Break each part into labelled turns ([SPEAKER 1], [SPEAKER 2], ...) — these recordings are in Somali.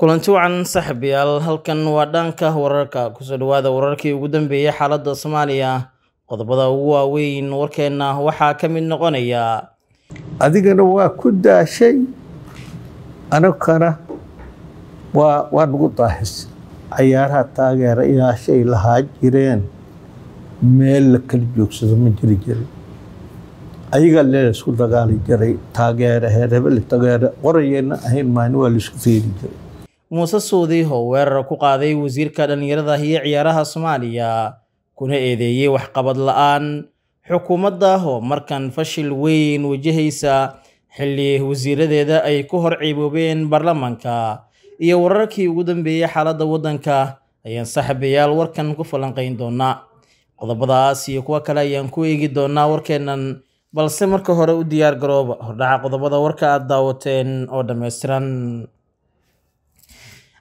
[SPEAKER 1] kulanti wacan saaxiibayaal halkan waa dhanka wararka kusoo dhawaada wararkii ugu dambeeyey xaaladda soomaaliya qodobada ugu waaweyn warkeenna waxaa ka mid noqonaya adigana waa ku daashay anakana waa waa nagu daahis cayaaraha taageera ilaashay lahaa jireen meel la kala joogsado ma jiri jiray ayagaa leelaisku dagaali jiray taageerahe rebel taageere qorayeyna ahayn maani waa laisku fiiri jiray muuse suudi oo weerar ku qaaday wasiirka dhallinyarada iyo ciyaaraha soomaaliya kuna eedeeyey waxqabad la'aan aan xukuumadda oo markan fashil weyn wajahaysa xilli wasiiradeeda ay ku hor ciiboobeen baarlamaanka iyo wararkii ugu dambeeyey xaaladda waddanka ayaan saaxiibayaal warkan ku falanqayn doonaa qodobadaas iyo kuwo kale ayaan ku eegi doonaa warkeennan balse marka hore u diyaar garooba hordhaca qodobada warka aad daawateen oo dhammaystiran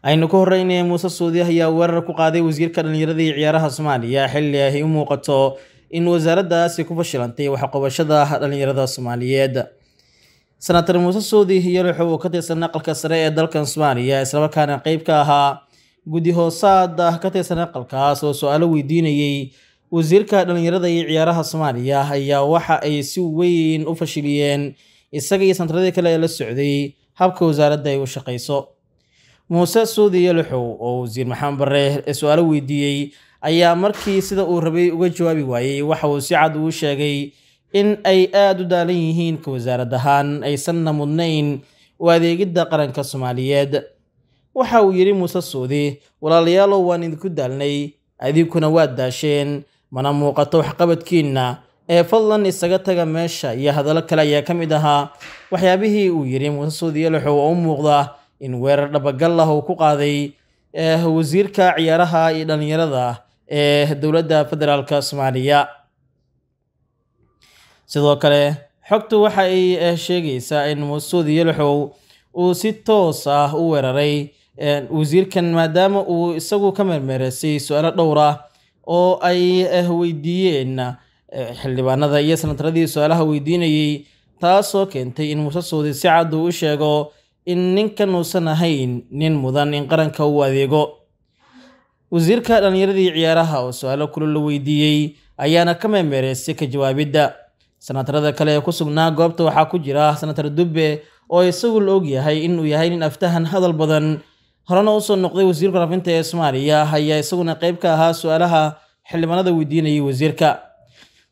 [SPEAKER 1] aynu ka horreynaya muuse suudi ayaa weerar ku qaaday wasiirka dhallinyarada iyo ciyaaraha soomaaliya xilli ay u muuqato in wasaaraddaasi ku fashilantay waxqabashada dhallinyarada soomaaliyeed senator muuse suudi yarax uu ka tirsan aqalka sare ee dalkan soomaaliya islamarkaana qeyb ka ahaa guddi hoosaada ah ka tirsan aqalkaas oo su-aalo weydiinayey wasiirka dhallinyarada iyo ciyaaraha soomaaliya ayaa waxa ay si weyn u fashiliyeen isaga iyo santaradii kale ee la socday habka wasaaradda ay u shaqayso muuse suudi lixow oo wasiir maxamed barre su-aalo weydiiyey ayaa markii sida uu rabay uga jawaabi waayey waxa uu si cad uu sheegay in ay aad u daalan yihiin ka wasaarad ahaan aysanna mudnayn u adeegidda qaranka soomaaliyeed waxa uu yidhi muuse suudi walaalayaalow waan idinku daalnay adinkuna waad daasheen mana muuqato waxqabadkiinna ee fadlan isaga taga meesha iyo hadallo kale ayaa ka mid ahaa waxyaabihii uu yidhi muuse suudi iyo oo u muuqda in weerar dhabagalah uu ku qaaday eh, wasiirka ciyaaraha iyo dhallinyarada ee eh, dowladda federaalka soomaaliya sidoo kale xogtu waxa ay eh, sheegaysaa in masuud yelxow uu si toos ah u weeraray wasiirkan maadaama uu isagu ka mermeereysay su-aalo dhowr ah oo ay weydiiyeen xildhibaanada iyo sanataradii su-aalaha weydiinayay taasoo keentay in muse suudi si cad uu u sheego in ninkan uusan ahayn nin mudan in qaranka u adeego wasiirka dhallinyaradii ciyaaraha oo su-aalo kulul la weydiiyey ayaana ka meemeereysay ka jawaabidda sanatarada kale ee ku sugnaa goobta waxaa ku jira sanatar dubbe oo isagu la og yahay inuu yahay nin aftahan hadal badan horena usoo noqday wasiirka rafinta ee soomaaliya ayaa isaguna qeyb ka ahaa su-aalaha xildhibaanada weydiinayay wasiirka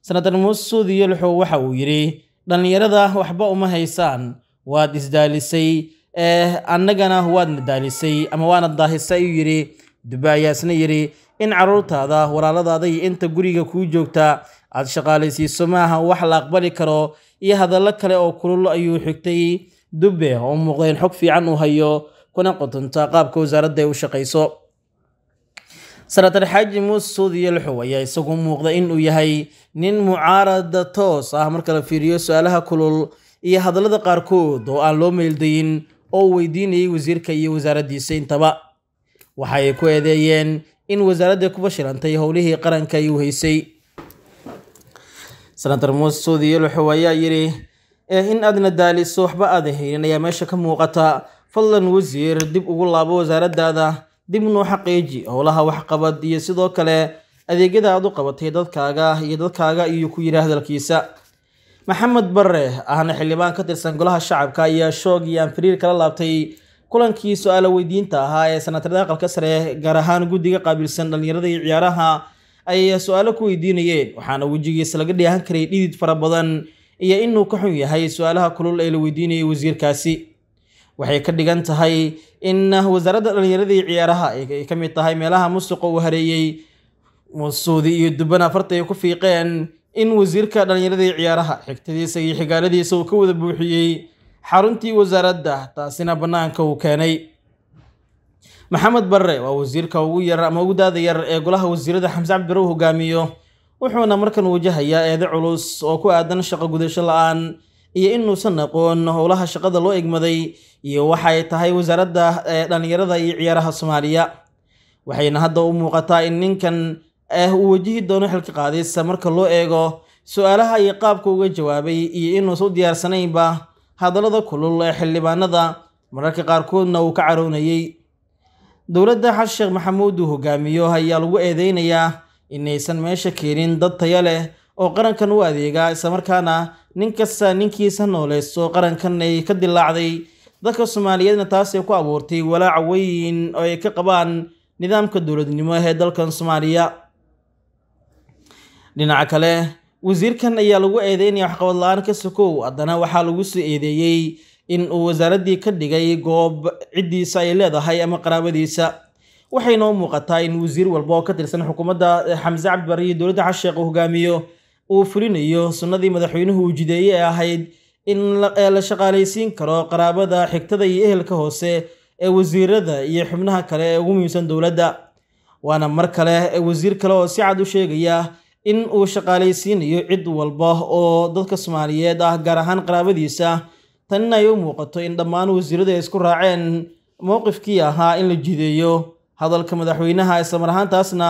[SPEAKER 1] sanatar muuse suudiyo luxow waxa uu yidhi dhallinyarada waxba uma haysaan waad isdaalisay Eh, annagana waad madaalisay ama waana daahisay ayuu yidhi dubaayaasna yidhi in caruurtaada walaaladaada iyo inta guriga kuu joogtaa aada shaqaalaysiiso maaha wax la aqbali karo iyo hadallo kale oo kulul ayuu xigtay dubbe oo muuqda in xog fiican uu hayo kuna qotonta qaabka wasaaradda ay u shaqayso sanatar xaaji muuse suudiyo lixow ayaa isagu muuqda inuu yahay nin mucaarada toos ah marka la fiiriyo su-aalaha kulul iyo hadallada qaarkood oo aan loo meeldayin oo uu weydiinayay wasiirka iyo wasaaraddiisa intaba waxa ay ku eedeeyeen in wasaaradda ku fashilantay howlihii qaranka ay u haysay senator muuse suudiyo luxow ayaa yidhi eh, in aadna daaliso waxba aad haynin ayaa meesha ka muuqata fadlan wasiir dib ugu laabo wasaaraddaada dibnuu xaqiiji howlaha waxqabad iyo sidoo kale adeegyada aad u qabatay dadkaaga iyo dadkaaga iyuu ku yidhi hadalkiisa maxamed barre ahna xildhibaan ka tirsan golaha shacabka ayaa shoog iyo anfiriir kala laabtay kulankii su-aala weydiinta ahaa ee sanatarada aqalka sare gaar ahaan guddiga qaabilsan dhallinyarada iyo ciyaaraha ay su-aalo ku weydiinayeen waxaana wejigiisa laga dheehan karay dhidid fara badan iyo inuu ka xun yahay su-aalaha kulul ee la weydiinayay wasiirkaasi waxay ka dhigan tahay in wasaaradda dhallinyarada iyo ciyaaraha ay ka mid tahay meelaha musuqa uu hareeyey musuudi iyo dubban afarta ay ku fiiqeen in wasiirka dhallinyarada ciyaaraha xigtadiisa iyo xigaaladiisa uu ka wada buuxiyey xaruntii wasaaradda taasina bannaanka uu keenay maxamed barre waa wasiirka ugu yar ama ugu daada yar ee golaha wasiirada xamse cabdibare uu hogaamiyo wuxuuna markan wajahayaa eede culus oo ku aadan shaqo gudasho la-aan iyo inuusan aqoon howlaha shaqada loo egmaday iyo waxay tahay wasaaradda dhallinyarada iyo ciyaaraha soomaaliya waxayna hadda u muuqataa in ninkan ah uu wajihi doono xilka qaadista marka loo eego su-aalaha iyo qaabka uga jawaabay iyo inuusa u diyaarsanaynba hadallada kulul ee xildhibaanada mararka qaarkoodna uu ka caroonayey dowladda xasan sheekh maxamuud uu hogaamiyo ayaa lagu eedeynayaa inaysan meesha keenin dad taya leh oo qarankan u adeegaa islamarkaana nin kasta ninkiisa nooleysto qarankan ay ka dilaacday dadka soomaaliyeedna taasay ku abuurtay walaaca weyn oo ay ka qabaan nidaamka dowladnimo ee dalkan soomaaliya dhinaca kale wasiirkan ayaa lagu eedeynaya waxqabad la-aan ka sokow haddana waxaa lagu soo eedeeyey in uu wasaaraddii ka dhigay goob ciddiisa ay leedahay ama qaraabadiisa waxay noo muuqataa in wasiir walba oo ka tirsan xukuumadda xamse cabdibari iyo dowladda xasheekh uu hogaamiyo uu fulinayo sunnadii madaxweynuhu uu jideeyey ee ahayd in la shaqaalaysiin karo qaraabada xigtada iyo ehelka hoose ee wasiirada iyo xubnaha kale ee ugu muhiimsan dowladda waana mar kale wasiir kale oo si cad u sheegaya in uu shaqaalaysiinayo cid walba oo dadka soomaaliyeed ah gaar ahaan qaraabadiisa tanina ay u muuqato in dhammaan wasiirada ay isku raaceen mowqifkii ahaa in la jideeyo hadalka madaxweynaha islamar ahaantaasna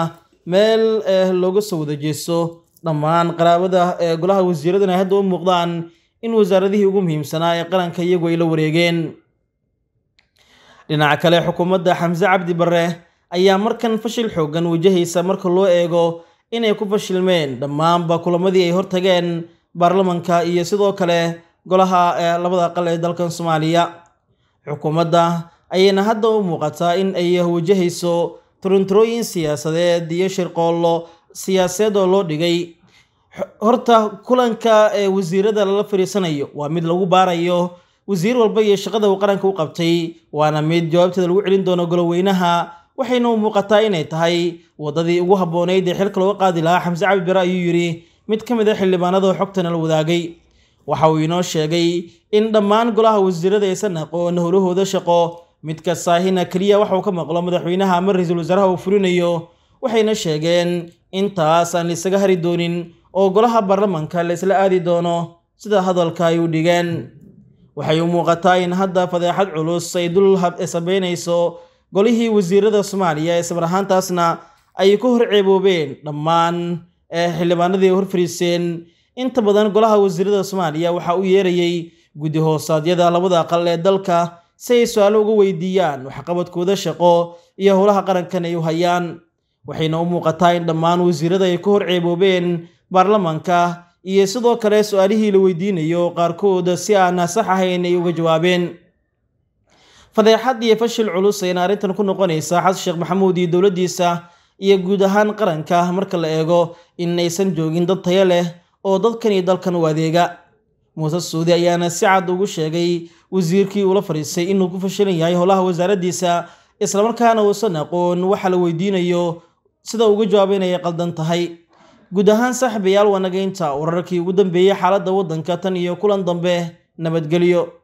[SPEAKER 1] meel eh, looga soo wada jeeso dhammaan qaraabada ee eh, golaha wasiiradana ay hadda u muuqdaan in wasaaradihii ugu muhiimsanaa ee qaranka iyagu ay la wareegeen dhinaca kale xukuumadda xamse cabdi barre ayaa markan fashil xoogan wajahaysa marka loo eego inay ku fashilmeen dhammaanba kulamadii ay hortageen baarlamanka iyo sidoo kale golaha ee eh, labada aqal ee dalkan soomaaliya xukuumadda ayayna hadda u muuqataa in ay wajahayso turunturooyin siyaasadeed iyo shirqoollo siyaaseed oo loo dhigay horta kulanka ee eh, wasiirada lala fariisanayo waa mid lagu baarayo wasiir walba iyo shaqada uu qaranka u qabtay waana mid jawaabteeda lagu celin doono goloweynaha waxayna u muuqataa inay tahay waddadii ugu habboonayd ee xilka looga qaadi lahaa xamse cabdi bere ayuu yidhi mid ka mid a ah xildhibaanada xogtana la wadaagay waxa uu inoo sheegay in dhammaan golaha wasiirada aysan aqoon howlahooda shaqo mid kastaahina keliya waxauu ka maqlo madaxweynaha ama ra-iisul wasaaraha uu fulinayo waxayna sheegeen intaas aan laisaga hari doonin oo golaha baarlamanka laysla aadi doono sida hadalka ay u dhigeen waxay u muuqataa in hadda fadeexad culus ay dul sabaynayso golihii wasiirada soomaaliya ee sabar ahaantaasna ay ku hor ceeboobeen dhammaan eh, xildhibaanadii hor fariiseen inta badan golaha wasiirada soomaaliya waxaa u yeerayey guddi hoosaadyada labada aqal ee dalka si ay su-aalo uga weydiiyaan waxqabadkooda shaqo iyo howlaha qarankan ay u hayaan waxayna u muuqataa in dhammaan wasiirada ay ku hor ceeboobeen baarlamaanka iyo sidoo kale su-aalihii la weydiinayo qaarkood si aan sax ahayn ay uga jawaabeen fadeexad iyo fashil culus ayna arrintan ku noqonaysa xasan sheekh maxamuud iyo dowladdiisa iyo guud ahaan qaranka marka la eego inaysan joogin dad tayo leh oo dadkan iyo dalkan u adeega muuse suudi ayaana si cad ugu sheegay wasiirkii uula fadhiistay inuu ku fashilan yahay howlaha wasaaraddiisa islamarkaana uusan aqoon waxa la weydiinayo sida uga jawaaba inay qaldan tahay guud ahaan saaxiibayaal wanaga wararkii ugu dambeeyey xaaladda waddanka tan iyo kulan dambe nabadgelyo